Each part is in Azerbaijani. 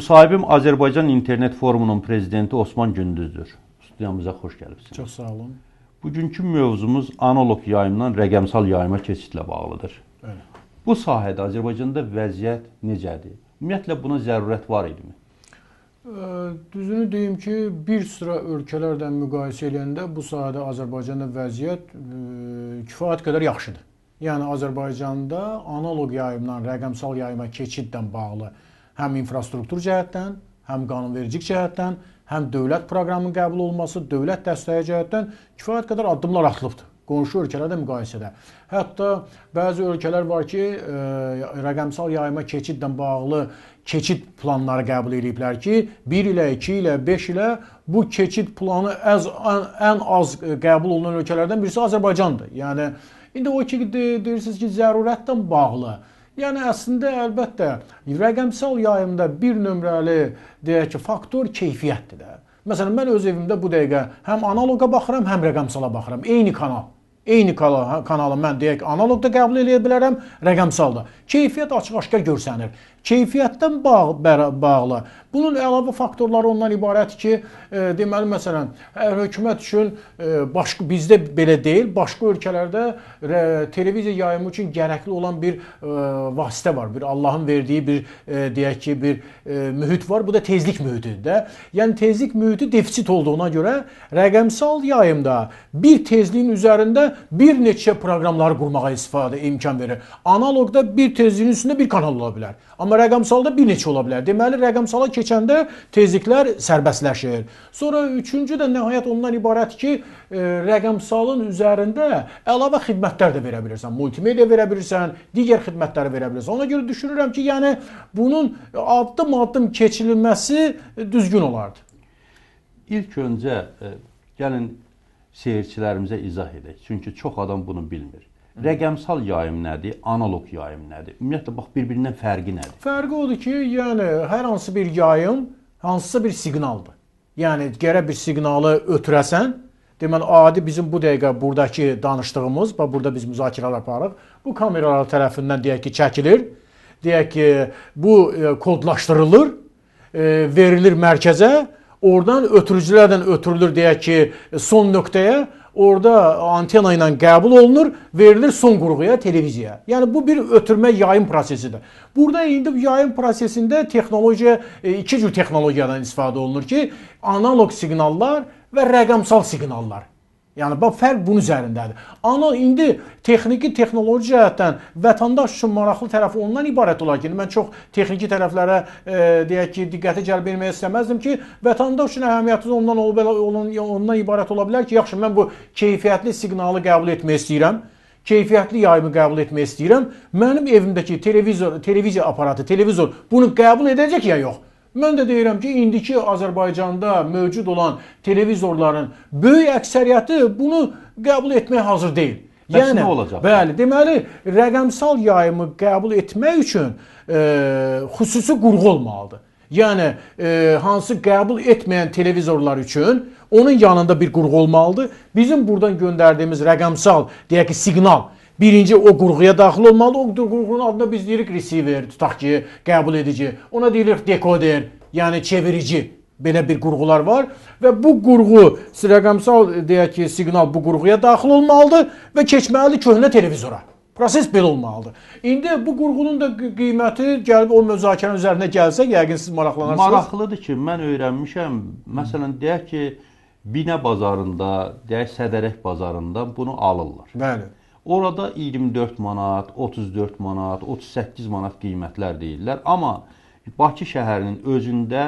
Müsahibim Azərbaycan İnternet Forumunun prezidenti Osman Gündüzdür. Studiyamıza xoş gəlibsiniz. Çox sağ olun. Bugünkü mövzumuz analoq yayımdan rəqəmsal yayıma keçidlə bağlıdır. Bəli. Bu sahədə Azərbaycanda vəziyyət necədir? Ümumiyyətlə buna zərurət var idimi? Düzünü deyim ki, bir sıra ölkələrlə müqayisə edəndə bu sahədə Azərbaycanda vəziyyət kifayət qədər yaxşıdır. Yəni Azərbaycanda analoq yayımdan rəqəmsal yayıma keçidlə bağlı həm infrastruktur cəhətdən, həm qanunvericilik cəhətdən, həm dövlət proqramının qəbul olunması, dövlət dəstəyi cəhətdən kifayət qədər addımlar atılıbdır qonşu ölkələrlə müqayisədə. Hətta bəzi ölkələr var ki, ə, e, rəqəmsal yayıma keçidlə bağlı keçid planları qəbul ediblər ki, 1 ilə, 2 ilə, 5 ilə bu keçid planı əz, ən, ən az qəbul olunan ölkələrdən birisi Azərbaycandır. Yəni indi o ki deyirsiniz ki, zərurətlə bağlı. Yəni əslində əlbəttə rəqəmsal yayımda 1 nömrəli deyək ki, faktor keyfiyyətdir də. Məsələn, mən öz evimdə bu dəqiqə həm analoqa baxıram, həm rəqəmsala baxıram. Eyni kanal. Eyni kanalı, hə, kanalı mən deyək analoqda qəbul edə bilərəm, rəqəmsalda. Keyfiyyət açıq-aşkar görsənir. Keyfiyyətdən bağ bağlı Bunun əlavə faktorları ondan ibarət ki, e, deməli məsələn, hökumət üçün e, başqa bizdə belə deyil, başqa ölkələrdə e, televiziya yayımı üçün gərəkli olan bir vasitə var. Bir Allahın verdiyi bir deyək ki, bir mühit var. Bu da tezlik mühitidir də. Yəni tezlik mühiti defisit olduğuna görə rəqəmsal yayımda bir tezliyin üzərində bir neçə proqramları qurmağa istifadə imkan verir. Analoqda bir tezliyin üstündə bir kanal ola bilər. Amma rəqəmsalda bir neçə ola bilər. Deməli rəqəmsala keçəndə tezliklər sərbəstləşir. Sonra üçüncü də nəhayət ondan ibarət ki, e, rəqəmsalın üzərində əlavə xidmətlər də verə bilirsən. Multimedia verə bilirsən, digər xidmətləri verə bilirsən. Ona görə düşünürəm ki, yəni bunun addım-addım keçirilməsi düzgün olardı. İlk öncə e, gəlin seyirçilərimizə izah edək. Çünki çox adam bunu bilmir. Rəqəmsal yayım nədir? Analoq yayım nədir? Ümumiyyətlə bax bir-birindən fərqi nədir? Fərqi odur ki, yəni hər hansı bir yayım hansısa bir siqnaldır. Yəni gərək bir siqnalı ötürəsən, Deməli adi bizim bu dəqiqə burdakı danışdığımız və burada biz müzakirələr aparırıq. Bu kameralar tərəfindən deyək ki, çəkilir. Deyək ki, bu e, kodlaşdırılır, e, verilir mərkəzə, oradan ötürücülərdən ötürülür deyək ki, son nöqtəyə orada antena ilə qəbul olunur, verilir son qurğuya, televiziyaya. Yəni bu bir ötürmə yayım prosesidir. Burada indi yayım prosesində texnologiya e, iki cür texnologiyadan istifadə olunur ki, analoq siqnallar və rəqəmsal siqnallar. Yəni bax fərq bunun üzərindədir. Ana indi texniki, texnoloji cəhətdən vətəndaş üçün maraqlı tərəfi ondan ibarət olar ki, yəni, mən çox texniki tərəflərə e, deyək ki, diqqəti cəlb etmək istəməzdim ki, vətəndaş üçün əhəmiyyəti ondan olub elə onun ondan ibarət ola bilər ki, yaxşı mən bu keyfiyyətli siqnalı qəbul etmək istəyirəm keyfiyyətli yayımı qəbul etmək istəyirəm. Mənim evimdəki televizor, televiziya aparatı, televizor bunu qəbul edəcək ya yox? Mən də deyirəm ki, indiki Azərbaycanda mövcud olan televizorların böyük əksəriyyəti bunu qəbul etməyə hazır deyil. Bəs yəni, nə olacaq? Bəli, deməli, rəqəmsal yayımı qəbul etmək üçün e, xüsusi qurğu olmalıdır. Yəni e, hansı qəbul etməyən televizorlar üçün onun yanında bir qurğu olmalıdır. Bizim burdan göndərdiyimiz rəqəmsal, deyək ki, siqnal Birinci o qurğuya daxil olmalı. O qurğunun adına biz deyirik receiver, tutaq ki, qəbul edici. Ona deyirik dekoder, yəni çevirici belə bir qurğular var və bu qurğu rəqəmsal deyək ki, siqnal bu qurğuya daxil olmalıdır və keçməlidir köhnə televizora. Proses belə olmalıdır. İndi bu qurğunun da qiyməti gəlib o müzakirənin üzərinə gəlsə, yəqin siz maraqlanarsınız. Maraqlıdır ki, mən öyrənmişəm. Məsələn, deyək ki, Binə bazarında, deyək Sədərək bazarından bunu alırlar. Bəli. Orada 24 manat, 34 manat, 38 manat qiymətlər deyirlər. Amma Bakı şəhərinin özündə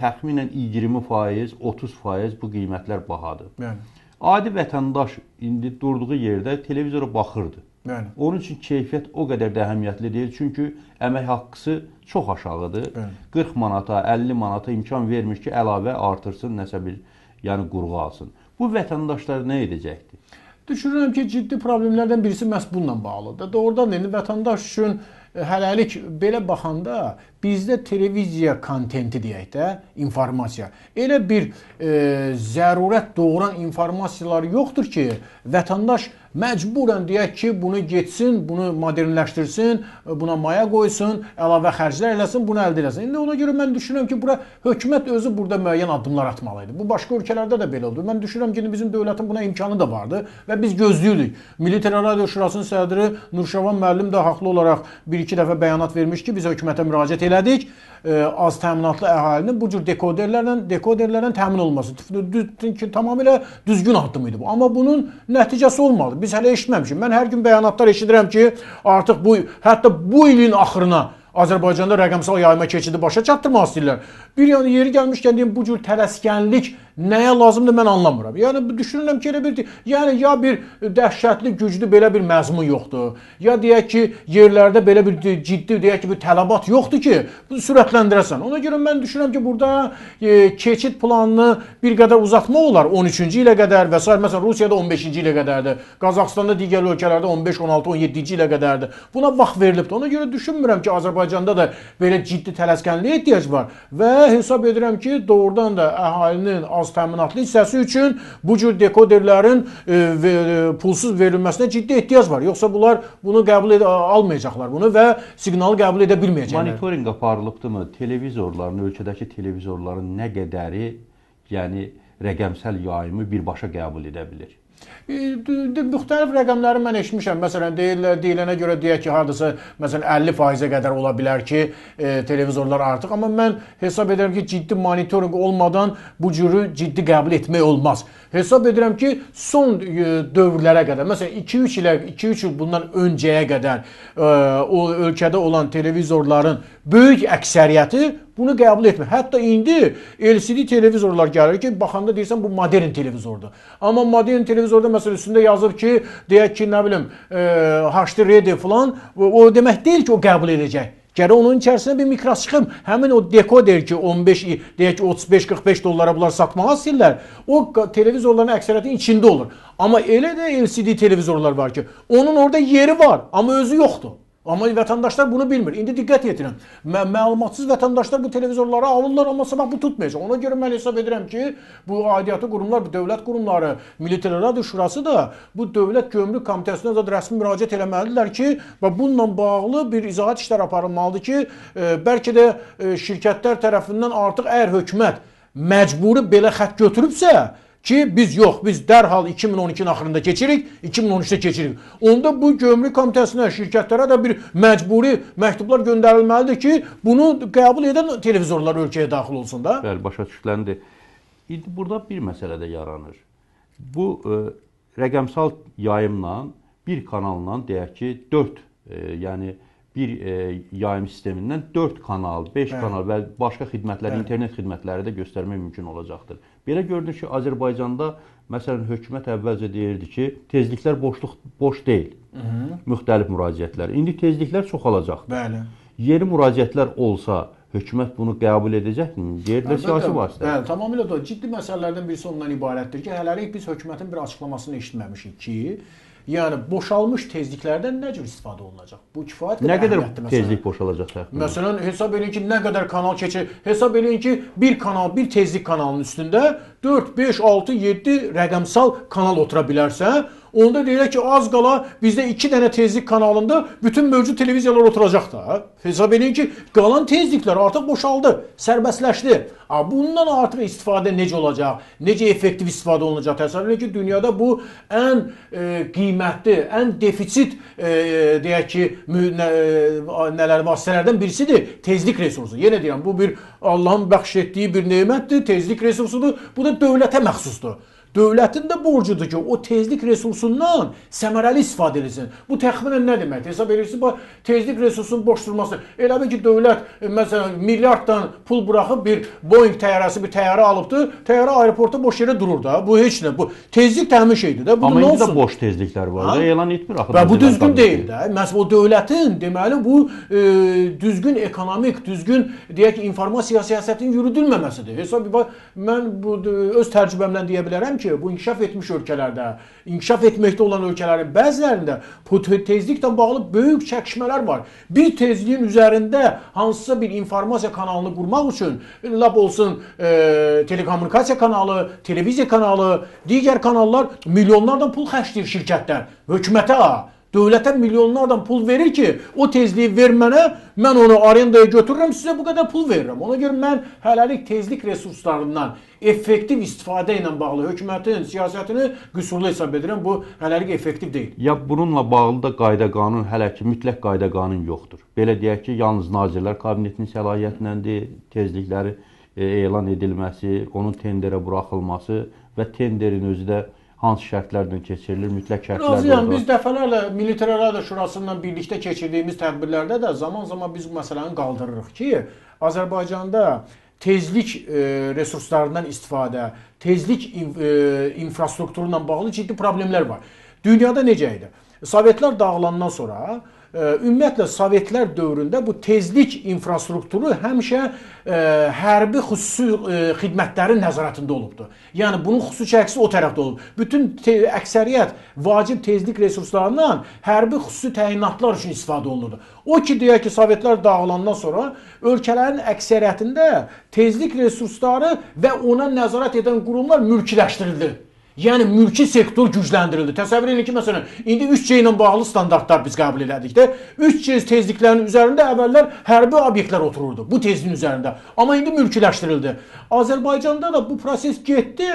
təxminən 20%, 30% bu qiymətlər bahadır. Yəni adi vətəndaş indi durduğu yerdə televizora baxırdı. Yəni onun üçün keyfiyyət o qədər də əhəmiyyətli deyil, çünki əmək haqqısı çox aşağıdır. Yəni. 40 manata, 50 manata imkan vermir ki, əlavə artırsın, nəsə bir yəni qurğu alsın. Bu vətəndaşlar nə edəcəkdir? Düşünürəm ki, ciddi problemlərdən birisi məhz bununla bağlıdır. Doğrudan da indi vətəndaş üçün hələlik belə baxanda bizdə televiziya kontenti deyək də, informasiya. Elə bir e, zərurət doğuran informasiyalar yoxdur ki, vətəndaş məcburən deyək ki, bunu getsin, bunu modernləşdirsin, buna maya qoysun, əlavə xərclər eləsin, bunu əldə eləsin. İndi ona görə mən düşünürəm ki, bura hökumət özü burada müəyyən addımlar atmalı idi. Bu başqa ölkələrdə də belə oldu. Mən düşünürəm ki, bizim dövlətin buna imkanı da vardı və biz gözləyirdik. Milli Teleradio Şurasının sədri Nurşavan müəllim də haqlı olaraq bir-iki dəfə bəyanat vermiş ki, biz hökumətə müraciət elədik az təminatlı əhalinin bu cür dekoderlərlə dekoderlərlə təmin olması ki, tamamilə düzgün addım idi bu. Amma bunun nəticəsi olmadı. Biz hələ eşitməmişik. Mən hər gün bəyanatlar eşidirəm ki, artıq bu hətta bu ilin axırına Azərbaycanda rəqəmsal yayıma keçidi başa çatdırmaq istəyirlər. Bir yana yeri gəlmişkən deyim bu cür tələskənlik Nəyə lazımdır mən anlamıram. Yəni düşünürəm ki, elə bir yəni ya bir dəhşətli, güclü belə bir məzmun yoxdur. Ya deyək ki, yerlərdə belə bir ciddi deyək ki, bir tələbat yoxdur ki, bunu sürətləndirəsən. Ona görə mən düşünürəm ki, burada e, keçid planını bir qədər uzatmaq olar 13-cü ilə qədər və s. məsələn Rusiyada 15-ci ilə qədərdir. Qazaxstanda digər ölkələrdə 15, 16, 17-ci ilə qədərdir. Buna vaxt verilibdi. Ona görə düşünmürəm ki, Azərbaycanda da belə ciddi tələskənliyə ehtiyac var və hesab edirəm ki, doğrudan da əhalinin az qaz təminatlı hissəsi üçün bu cür dekoderlərin e, e, pulsuz verilməsinə ciddi ehtiyac var. Yoxsa bunlar bunu qəbul edə almayacaqlar bunu və siqnalı qəbul edə bilməyəcəklər. Monitorinq aparılıbdımı? Televizorların, ölkədəki televizorların nə qədəri, yəni rəqəmsəl yayımı birbaşa qəbul edə bilir? müxtəlif e, rəqəmləri mən eşitmişəm. Məsələn, deyirlər, deyilənə görə deyək ki, hardasa məsələn 50%-ə qədər ola bilər ki, e, televizorlar artıq, amma mən hesab edirəm ki, ciddi monitorinq olmadan bu cürü ciddi qəbul etmək olmaz. Hesab edirəm ki, son e, dövrlərə qədər, məsələn 2-3 ilə 2-3 il bundan öncəyə qədər e, o ölkədə olan televizorların böyük əksəriyyəti bunu qəbul etmir. Hətta indi LCD televizorlar gəlir ki, baxanda deyirsən bu modern televizordur. Amma modern televizorda məsəl üstündə yazıb ki, deyək ki, nə bilim, e, HD ready falan, o demək deyil ki, o qəbul edəcək. Gərək onun içərisinə bir mikros çıxım. Həmin o dekoder ki 15 deyək ki 35-45 dollara bunlar satmağa istəyirlər. O televizorların əksəriyyəti içində olur. Amma elə də LCD televizorlar var ki, onun orada yeri var, amma özü yoxdur. Amma vətəndaşlar bunu bilmir. İndi diqqət yetirin. Mə məlumatsız vətəndaşlar bu televizorları alırlar, amma sabah bu tutmayacaq. Ona görə mən hesab edirəm ki, bu aidiyyatı qurumlar, bu dövlət qurumları, Milli Teleradio Şurası da bu Dövlət Gömrük Komitəsinə zad rəsmi müraciət eləməlidirlər ki, və bununla bağlı bir izahat işlər aparılmalıdır ki, e, bəlkə də e, şirkətlər tərəfindən artıq əgər hökumət məcburi belə xətt götürübsə, ki biz yox, biz dərhal 2012-nin axırında keçirik, 2013-də keçirik. Onda bu gömrük komitəsinə, şirkətlərə də bir məcburi məktublar göndərilməlidir ki, bunu qəbul edən televizorlar ölkəyə daxil olsun da. Bəli, başa düşüləndi. İndi burada bir məsələ də yaranır. Bu ə, e, rəqəmsal yayımla bir kanalla deyək ki, 4, ə, e, yəni bir ə, e, yayım sistemindən 4 kanal, 5 kanal və başqa xidmətləri, Bəli. internet xidmətləri də göstərmək mümkün olacaqdır. Belə görünür ki, Azərbaycanda məsələn hökumət əvvəlcə deyirdi ki, tezliklər boşluq boş deyil. Hı -hı. Müxtəlif müraciətlər. İndi tezliklər çoxalacaq. Bəli. Yeni müraciətlər olsa hökumət bunu qəbul edəcəkmi? Yerdə siyasi vasitə. Bəli, tamamilə doğru. Ciddi məsələlərdən birisi ondan ibarətdir ki, hələlik biz hökumətin bir açıqlamasını eşitməmişik ki, Yəni boşalmış tezliklərdən nə cür istifadə olunacaq? Bu kifayət qədər Nə qədər tezlik boşalacaq təxminən? Məsələn, hesab eləyin ki, nə qədər kanal keçir. Hesab eləyin ki, bir kanal, bir tezlik kanalının üstündə 4, 5, 6, 7 rəqəmsal kanal otura bilərsə, Onda deyirlər ki, az qala bizdə 2 dənə tezlik kanalında bütün mövcud televiziyalar oturacaq da. Hesab edin ki, qalan tezliklər artıq boşaldı, sərbəstləşdi. A bundan artıq istifadə necə olacaq? Necə effektiv istifadə olunacaq? Təsəvvür edin ki, dünyada bu ən e, qiymətli, ən defisit e, deyək ki, nə, e, nələr vasitələrdən birisidir, tezlik resursu. Yenə deyirəm, bu bir Allahın bəxş etdiyi bir nemətdir, tezlik resursudur. Bu da dövlətə məxsusdur. Dövlətin də borcudur ki, o tezlik resursundan səmərəli istifadə edilsin. Bu təxminən nə deməkdir? Hesab edirsiniz, bu tezlik resursunun boş durması. Elə bil ki, dövlət e, məsələn milyarddan pul buraxıb bir Boeing təyyarəsi bir təyyarə alıbdı. Təyyarə aeroportda boş yerə durur da. Bu heç nə. Bu tezlik təmin şeyidir də. Bu Amma indi də boş tezliklər var da. Elan etmir axı. Və bu düzgün deyil də. Məhz o dövlətin deməli bu e, düzgün ekonomik, düzgün deyək informasiya siyasətinin yürüdülməməsidir. Hesab mən bu e, öz təcrübəmdən deyə bilərəm ki, bu inkişaf etmiş ölkələrdə, inkişaf etməkdə olan ölkələrin bəzilərində bu tezliklə bağlı böyük çəkişmələr var. Bir tezliyin üzərində hansısa bir informasiya kanalını qurmaq üçün lap olsun e, telekommunikasiya kanalı, televiziya kanalı, digər kanallar milyonlarla pul xərcləyir şirkətlər hökumətə. Dövlətə milyonlardan pul verir ki, o tezliyi ver mənə, mən onu arendaya götürürəm, sizə bu qədər pul verirəm. Ona görə mən hələlik tezlik resurslarından effektiv istifadə ilə bağlı hökumətin siyasətini qüsurlu hesab edirəm. Bu hələlik effektiv deyil. Ya bununla bağlı da qayda-qanun hələ ki mütləq qayda-qanun yoxdur. Belə deyək ki, yalnız Nazirlər Kabinetinin səlahiyyətləndir tezlikləri e, elan edilməsi, onun tenderə buraxılması və tenderin özü də hansı şərtlərlə keçirilir, mütləq şərtlər. Razıyam, biz dəfələrlə Militär Rada Şurasından birlikdə keçirdiyimiz tədbirlərdə də zaman-zaman biz bu məsələni qaldırırıq ki, Azərbaycanda tezlik e, resurslarından istifadə, tezlik in, e, infrastrukturundan bağlı ciddi problemlər var. Dünyada necə idi? Sovetlər dağılandan sonra Ümumiyyətlə Sovetlər dövründə bu tezlik infrastrukturu həmişə e, hərbi xüsusi e, xidmətlərin nəzarətində olubdu. Yəni bunun xüsusi əksi o tərəfdə olub. Bütün əksəriyyət vacib tezlik resurslarından hərbi xüsusi təyinatlar üçün istifadə olunurdu. O ki deyək ki, Sovetlər dağılandan sonra ölkələrin əksəriyyətində tezlik resursları və ona nəzarət edən qurumlar mülkiləşdirildi. Yəni mülki sektor gücləndirildi. Təsəvvür edin ki, məsələn, indi 3C ilə bağlı standartlar biz qəbul elədik də, 3C tezliklərinin üzərində əvvəllər hərbi obyektlər otururdu bu tezliyin üzərində. Amma indi mülkiləşdirildi. Azərbaycanda da bu proses getdi,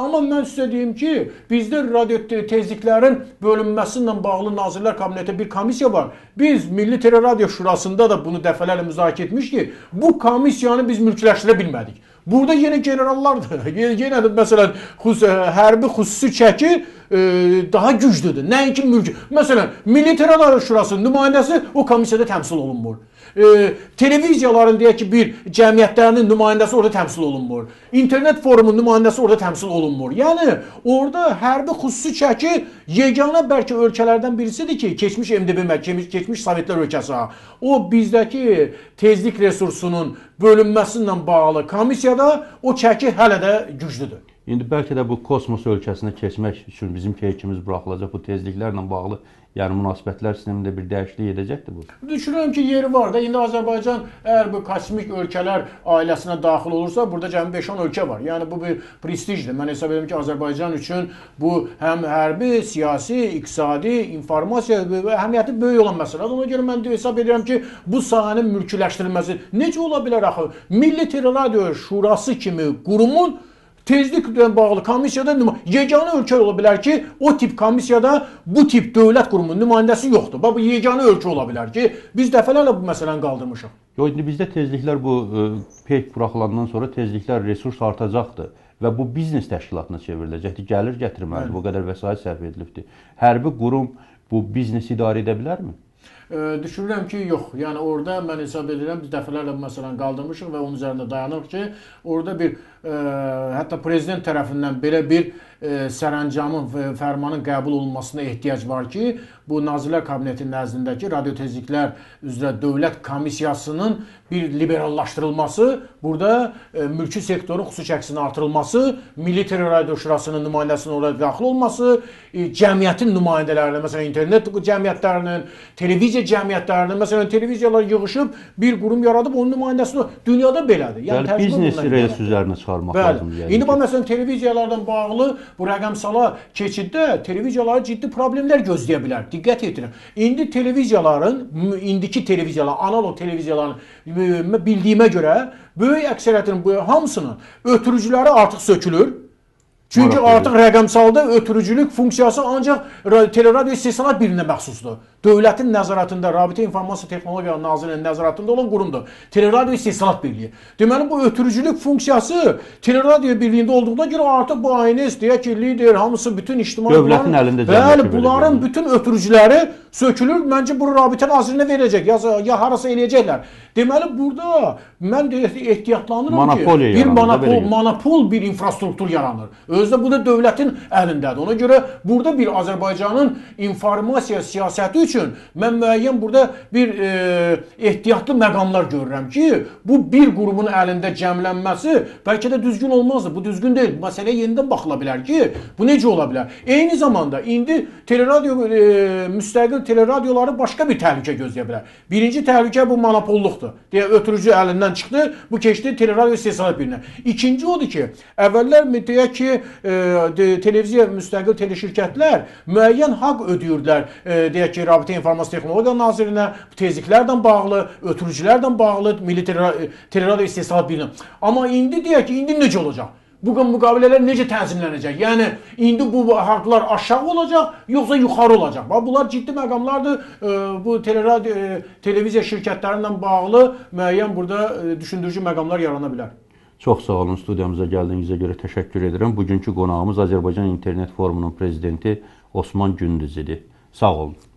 amma mən sizə deyim ki, bizdə radio tezliklərin bölünməsi ilə bağlı Nazirlər Kabinetində bir komissiya var. Biz Milli Teleradio Şurasında da bunu dəfələrlə müzakirə etmişik. Bu komissiyanı biz mülkiləşdirə bilmədik. Burada yenə generallardır. Yenə də məsələn xüs e, hərbi xüsusi çəki e, daha güclüdür. Nəinki mülki. Məsələn, Milli Terror Şurasının nümayəndəsi o komissiyada təmsil olunmur e, televiziyaların deyək ki, bir cəmiyyətlərinin nümayəndəsi orada təmsil olunmur. İnternet forumunun nümayəndəsi orada təmsil olunmur. Yəni orada hərbi xüsusi çəki yeganə bəlkə ölkələrdən birisidir ki, keçmiş MDB məhkəmi, keçmiş Sovetlər ölkəsi. O bizdəki tezlik resursunun bölünməsi ilə bağlı komissiyada o çəki hələ də güclüdür. İndi bəlkə də bu kosmos ölkəsinə keçmək üçün bizim keyfimiz buraxılacaq bu tezliklərlə bağlı yəni münasibətlər sistemində bir dəyişiklik edəcəkdir bu? Düşünürəm ki, yeri var da. İndi Azərbaycan əgər bu kosmik ölkələr ailəsinə daxil olursa, burada cəmi 5-10 ölkə var. Yəni bu bir prestijdir. Mən hesab edirəm ki, Azərbaycan üçün bu həm hərbi, siyasi, iqtisadi, informasiya və əhəmiyyəti böyük olan məsələdir. Ona görə mən hesab edirəm ki, bu sahənin mülkiləşdirilməsi necə ola bilər axı? Milli Teleradio Şurası kimi qurumun tezliklə bağlı komissiyada yeganə ölkə ola bilər ki, o tip komissiyada bu tip dövlət qurumunun nümayəndəsi yoxdur. Bax bu yeganə ölkə ola bilər ki, biz dəfələrlə bu məsələni qaldırmışıq. Yox, indi bizdə tezliklər bu e, peyk buraxılandan sonra tezliklər resurs artacaqdır və bu biznes təşkilatına çevriləcəkdir. Gəlir gətirməlidir. Bu qədər vəsait sərf edilibdir. Hərbi qurum bu biznesi idarə edə bilərmi? düşünürəm ki, yox. Yəni orada mən hesab edirəm biz dəfələrlə məsələn qaldırmışıq və onun üzərində dayanırıq ki, orada bir ə, hətta prezident tərəfindən belə bir ə, E, sərəncamın, fərmanın qəbul olunmasına ehtiyac var ki, bu Nazirlər Kabinetinin nəzdindəki radiotezliklər üzrə dövlət komissiyasının bir liberallaşdırılması, burada e, mülki sektorun xüsusi əksinin artırılması, Milli Terror Radio Şurasının nümayəndəsinin orada daxil olması, e, cəmiyyətin nümayəndələrinin, məsələn, internet cəmiyyətlərinin, televiziya cəmiyyətlərinin, məsələn, televiziyalar yığılıb bir qurum yaradıb onun nümayəndəsini dünyada belədir. Yəni biznes reels üzərinə çıxarmaq lazımdır. Yəni. İndi bax məsələn televiziyalardan bağlı bu rəqəmsala keçiddə televiziyaları ciddi problemlər gözləyə bilər. Diqqət yetirin. İndi televiziyaların, indiki televiziyalar, analoq televiziyaların bildiyimə görə böyük əksəriyyətinin bu hamısının ötürücüləri artıq sökülür. Çünki artıq rəqəmsalda ötürücülük funksiyası ancaq teleradio istisna birinə məxsusdur. Dövlətin nəzarətində, Rabitə İnformasiya Texnologiya Nazirliyinin nəzarətində olan qurumdur. Teleradio istehsalat birliyi. Deməli bu ötürücülük funksiyası Teleradio birliyində olduğuna görə artıq bu ANS deyək ki, lider hamısı bütün ictimai dövlətin əlində Bəli, bunların belə. bütün ötürücüləri sökülür. Məncə bunu Rabitə Nazirliyinə verəcək. Ya, ya harasa eləyəcəklər. Deməli burada mən də ehtiyatlanıram monopoliya ki, bir yaranır, monopol, monopol bir infrastruktur yaranır. Özdə bu da dövlətin əlindədir. Ona görə burada bir Azərbaycanın informasiya siyasəti üçün üçün mən müəyyən burada bir e, ehtiyatlı məqamlar görürəm ki, bu bir qrumun əlində cəmlənməsi bəlkə də düzgün olmazdı. Bu düzgün deyil. Məsələyə yenidən baxıla bilər ki, bu necə ola bilər? Eyni zamanda indi teleradio e, müstəqil teleradioları başqa bir təhlükə gözləyə bilər. Birinci təhlükə bu monopolluqdur. Deyə ötürücü əlindən çıxdı, bu keçdi teleradio istehsal birinə. İkinci odur ki, əvvəllər deyək ki, e, televiziya müstəqil teleşirkətlər müəyyən haqq ödəyirdilər, e, deyək ki, rabitə informasiya texnologiya nazirinə bu tezliklərlə bağlı, ötürücülərlə bağlı milli terror istehsal bilinir. Amma indi deyək ki, indi necə olacaq? Bu müqavilələr necə tənzimlənəcək? Yəni indi bu haqlar aşağı olacaq, yoxsa yuxarı olacaq? Bax bunlar ciddi məqamlardır. Bu e, televiziya şirkətləri ilə bağlı müəyyən burada e, düşündürücü məqamlar yarana bilər. Çox sağ olun studiyamıza gəldiyinizə görə təşəkkür edirəm. Bugünkü qonağımız Azərbaycan İnternet Forumunun prezidenti Osman Gündüz idi. Sağ olun.